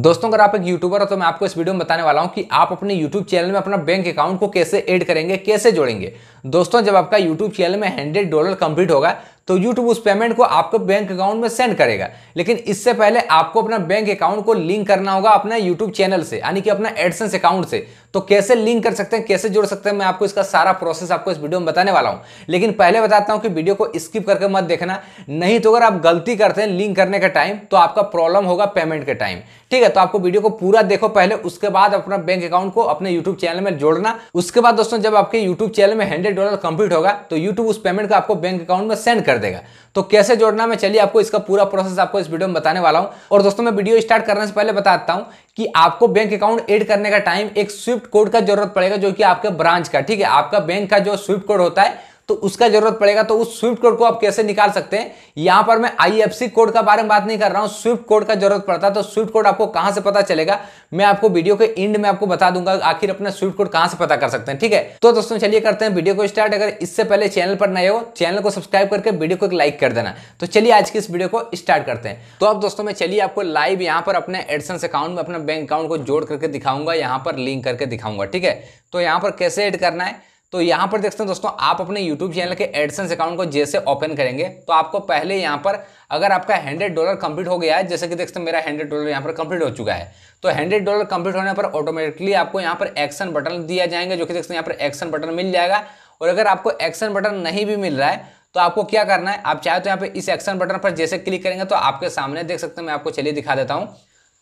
दोस्तों अगर आप एक यूट्यूबर हो तो मैं आपको इस वीडियो में बताने वाला हूं कि आप अपने यूट्यूब चैनल में अपना बैंक अकाउंट को कैसे ऐड करेंगे कैसे जोड़ेंगे दोस्तों जब आपका यूट्यूब चैनल में हंड्रेड डॉलर कंप्लीट होगा तो यूट्यूब उस पेमेंट को आपको बैंक अकाउंट में सेंड करेगा लेकिन इससे पहले आपको अपना बैंक अकाउंट को लिंक करना होगा अपना यूट्यूब चैनल से यानी कि अपना एडसेंस अकाउंट से तो कैसे लिंक कर सकते हैं कैसे जोड़ सकते हैं मैं आपको इसका सारा प्रोसेस आपको इस वीडियो में बताने वाला हूं लेकिन पहले बताता हूं कि वीडियो को स्किप करके मत देखना नहीं तो अगर आप गलती करते हैं लिंक करने का टाइम तो आपका प्रॉब्लम होगा पेमेंट के टाइम ठीक है तो आपको वीडियो को पूरा देखो पहले उसके बाद अपना बैंक अकाउंट को अपने यूट्यूब चैनल में जोड़ना उसके बाद दोस्तों जब आपके यूट्यूब चैनल में हंड्रेड डॉलर कंप्लीट होगा तो यूट्यूब उस पेमेंट को आपको बैंक अकाउंट में सेंड कर देगा तो कैसे जोड़ना मैं चलिए आपको इसका पूरा प्रोसेस आपको इस वीडियो में बताने वाला हूँ और दोस्तों मैं वीडियो स्टार्ट करने से पहले बताता हूँ कि आपको बैंक अकाउंट एड करने का टाइम एक स्विफ्ट कोड का जरूरत पड़ेगा जो कि आपके ब्रांच का ठीक है आपका बैंक का जो स्विफ्ट कोड होता है तो उसका जरूरत पड़ेगा तो उस स्विफ्ट कोड को आप कैसे निकाल सकते हैं यहां पर मैं आईएफसी कोड का बारे में बात नहीं कर रहा हूं स्विफ्ट कोड का जरूरत पड़ता है तो स्विफ्ट कोड आपको कहां से पता चलेगा मैं आपको वीडियो के एंड में आपको बता दूंगा आखिर अपना स्विफ्ट कोड कहां से पता कर सकते हैं ठीक है तो दोस्तों चलिए करते हैं वीडियो को स्टार्ट अगर इससे पहले चैनल पर नए हो चैनल को सब्सक्राइब करके वीडियो को एक लाइक कर देना तो चलिए आज की इस वीडियो को स्टार्ट करते हैं तो अब दोस्तों में चलिए आपको लाइव यहां पर अपने एडसेंस अकाउंट में अपने बैंक अकाउंट को जोड़ करके दिखाऊंगा यहां पर लिंक करके दिखाऊंगा ठीक है तो यहाँ पर कैसे एड करना है तो यहाँ पर देखते हैं दोस्तों आप अपने यूट्यूब चैनल के एडसेंस अकाउंट को जैसे ओपन करेंगे तो आपको पहले यहां पर अगर आपका हंड्रेड डॉलर कंप्लीट हो गया है जैसे कि देखते हैं मेरा हंड्रेड डॉलर यहां पर कंप्लीट हो चुका है तो हंड्रेड डॉलर कंप्लीट होने पर ऑटोमेटिकली आपको यहां पर एक्शन बटन दिया जाएंगे जो कि देखते हैं यहाँ पर एक्शन बटन मिल जाएगा और अगर आपको एक्शन बटन नहीं भी मिल रहा है तो आपको क्या करना है आप चाहे तो यहाँ पे इस एक्शन बटन पर जैसे क्लिक करेंगे तो आपके सामने देख सकते हैं मैं आपको चलिए दिखा देता हूँ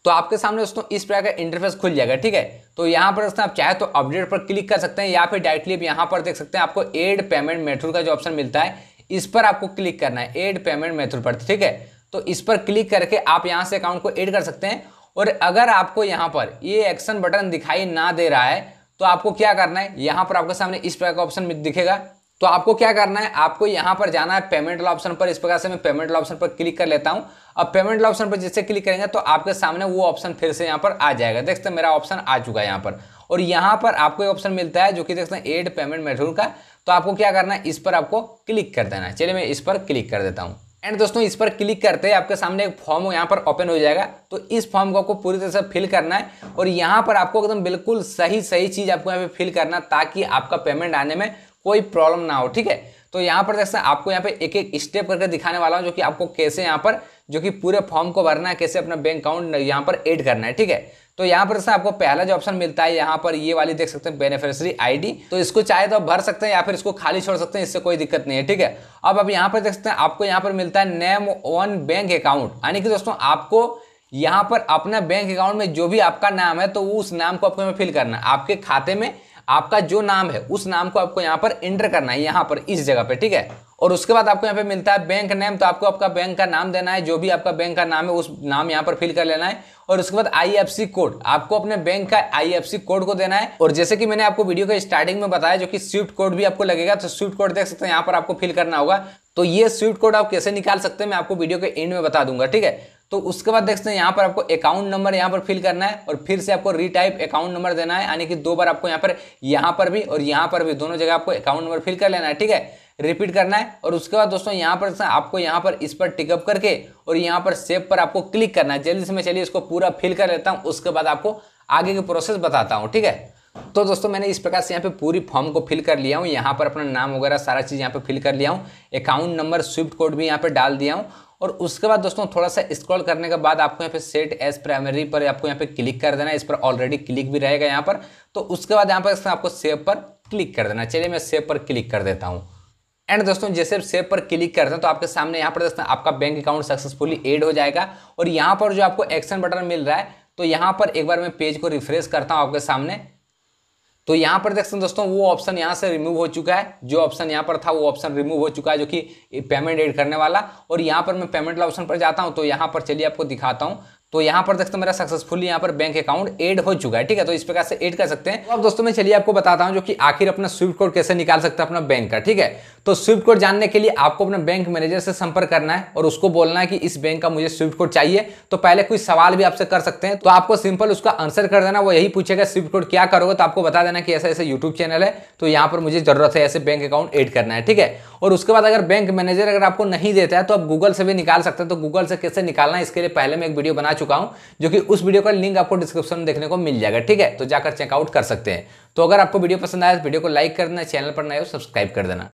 तो आपके सामने दोस्तों इस प्रकार का इंटरफेस खुल जाएगा ठीक है तो यहाँ पर दोस्तों आप चाहे तो अपडेट पर क्लिक कर सकते हैं या फिर डायरेक्टली आप यहाँ पर देख सकते हैं आपको एड पेमेंट मेथड का जो ऑप्शन मिलता है इस पर आपको क्लिक करना है एड पेमेंट मेथड पर ठीक है तो इस पर क्लिक करके आप यहाँ से अकाउंट को एड कर सकते हैं और अगर आपको यहाँ पर ये एक्शन बटन दिखाई ना दे रहा है तो आपको क्या करना है यहाँ पर आपके सामने इस प्रकार का ऑप्शन दिखेगा तो आपको क्या करना है आपको यहाँ पर जाना है पेमेंट ऑप्शन पर इस प्रकार से मैं पेमेंट ऑप्शन पर क्लिक कर लेता हूँ अब पेमेंट ऑप्शन पर जिससे क्लिक करेंगे तो आपके सामने वो ऑप्शन फिर से यहाँ पर आ जाएगा देखते हैं मेरा ऑप्शन आ चुका है यहाँ पर और यहाँ पर आपको एक ऑप्शन मिलता है जो कि देखते हैं एड पेमेंट मेथड का तो आपको क्या करना है इस पर आपको क्लिक कर देना है चलिए मैं इस पर क्लिक कर देता हूँ एंड दोस्तों इस पर क्लिक करते हैं आपके सामने एक फॉर्म यहाँ पर ओपन हो जाएगा तो इस फॉर्म को आपको पूरी तरह से फिल करना है और यहाँ पर आपको एकदम बिल्कुल सही सही चीज़ आपको यहाँ पे फिल करना ताकि आपका पेमेंट आने में कोई प्रॉब्लम ना हो ठीक है तो यहाँ पर देख सकते हैं आपको यहाँ पे एक एक स्टेप करके दिखाने वाला हूँ जो कि आपको कैसे यहाँ पर जो कि पूरे फॉर्म को भरना है कैसे अपना बैंक अकाउंट यहाँ पर एड करना है ठीक है तो यहाँ पर जैसे आपको पहला जो ऑप्शन मिलता है यहाँ पर ये वाली देख सकते हैं बेनिफिशरी आईडी तो इसको चाहे तो आप भर सकते हैं या फिर इसको खाली छोड़ सकते हैं इससे कोई दिक्कत नहीं है ठीक है अब अब यहाँ पर देख सकते हैं आपको यहाँ पर मिलता है नेम ऑन बैंक अकाउंट यानी कि दोस्तों आपको यहाँ पर अपना बैंक अकाउंट में जो भी आपका नाम है तो उस नाम को आपको फिल करना आपके खाते में आपका जो नाम है उस नाम को आपको यहाँ पर एंटर करना है यहाँ पर इस जगह पे ठीक है और उसके बाद आपको यहाँ पे मिलता है बैंक नेम तो आपको आपका बैंक का नाम देना है जो भी आपका बैंक का नाम है उस नाम यहाँ पर फिल कर लेना है और उसके बाद आईएफसी कोड आपको अपने बैंक का आईएफसी कोड को देना है और जैसे कि मैंने आपको वीडियो के स्टार्टिंग में बताया जो कि स्विफ्ट कोड भी आपको लगेगा तो स्विफ्ट कोड देख सकते हैं यहाँ पर आपको फिल करना होगा तो ये स्विफ्ट कोड आप कैसे निकाल सकते हैं मैं आपको वीडियो के एंड में बता दूंगा ठीक है तो उसके बाद देखते हैं यहाँ पर आपको अकाउंट नंबर यहाँ पर फिल करना है और फिर से आपको रीटाइप अकाउंट नंबर देना है यानी कि दो बार आपको यहाँ पर यहाँ पर भी और यहाँ पर भी दोनों जगह आपको अकाउंट नंबर फिल कर लेना है ठीक है रिपीट करना है और उसके बाद दोस्तों यहाँ पर आपको यहाँ पर इस पर टिकअप करके और यहाँ पर सेव पर आपको क्लिक करना है जल्दी से मैं चलिए इसको पूरा फिल कर लेता हूँ उसके बाद आपको आगे की प्रोसेस बताता हूँ ठीक है तो दोस्तों मैंने इस प्रकार से यहाँ पे पूरी फॉर्म को फिल कर लिया हूँ यहाँ पर अपना नाम वगैरह सारा चीज़ यहाँ पे फिल कर लिया हूँ अकाउंट नंबर स्विफ्ट कोड भी यहाँ पे डाल दिया हूँ और उसके बाद दोस्तों थोड़ा सा स्क्रॉल करने के बाद आपको यहाँ पे सेट एस प्राइमरी पर आपको यहाँ पे क्लिक कर देना इस पर ऑलरेडी क्लिक भी रहेगा यहाँ पर तो उसके बाद यहाँ पर आपको सेव पर क्लिक कर देना चलिए मैं सेव पर क्लिक कर देता हूँ एंड दोस्तों जैसे सेव पर क्लिक करते हैं तो आपके सामने यहाँ पर दोस्तों आपका बैंक अकाउंट सक्सेसफुली एड हो जाएगा और यहाँ पर जो आपको एक्शन बटन मिल रहा है तो यहाँ पर एक बार मैं पेज को रिफ्रेश करता हूँ आपके सामने तो यहाँ पर देख सकते हैं दोस्तों वो ऑप्शन यहाँ से रिमूव हो चुका है जो ऑप्शन यहाँ पर था वो ऑप्शन रिमूव हो चुका है जो कि पेमेंट एड करने वाला और यहाँ पर मैं पेमेंट ऑप्शन पर जाता हूं तो यहां पर चलिए आपको दिखाता हूँ तो यहाँ पर देखते हैं मेरा सक्सेसफुली यहाँ पर बैंक अकाउंट ऐड हो चुका है ठीक है तो इस प्रकार से ऐड कर सकते हैं तो अब दोस्तों मैं चलिए आपको बताता हूँ जो कि आखिर अपना स्विफ्ट कोड कैसे निकाल सकते हैं अपना बैंक का ठीक है तो स्विफ्ट कोड जानने के लिए आपको अपने बैंक मैनेजर से संपर्क करना है और उसको बोलना है कि इस बैंक का मुझे स्विफ्ट कोड चाहिए तो पहले कोई सवाल भी आपसे कर सकते हैं तो आपको सिंपल उसका आंसर कर देना वो यही पूछेगा स्विफ्ट कोड क्या करोगे तो आपको बता देना कि ऐसा ऐसा यूट्यूब चैनल है तो यहाँ पर मुझे जरूरत है ऐसे बैंक अकाउंट एड करना है ठीक है और उसके बाद अगर बैंक मैनेजर अगर आपको नहीं देता है तो आप गूगल से भी निकाल सकते हैं तो गूगल से कैसे निकालना है इसके लिए पहले मैं एक वीडियो बना चुका हूँ जो कि उस वीडियो का लिंक आपको डिस्क्रिप्शन में देखने को मिल जाएगा ठीक है तो जाकर चेकआउट कर सकते हैं तो अगर आपको वीडियो पसंद आया तो वीडियो को लाइक कर देना चैनल पर नए हो सब्सक्राइब कर देना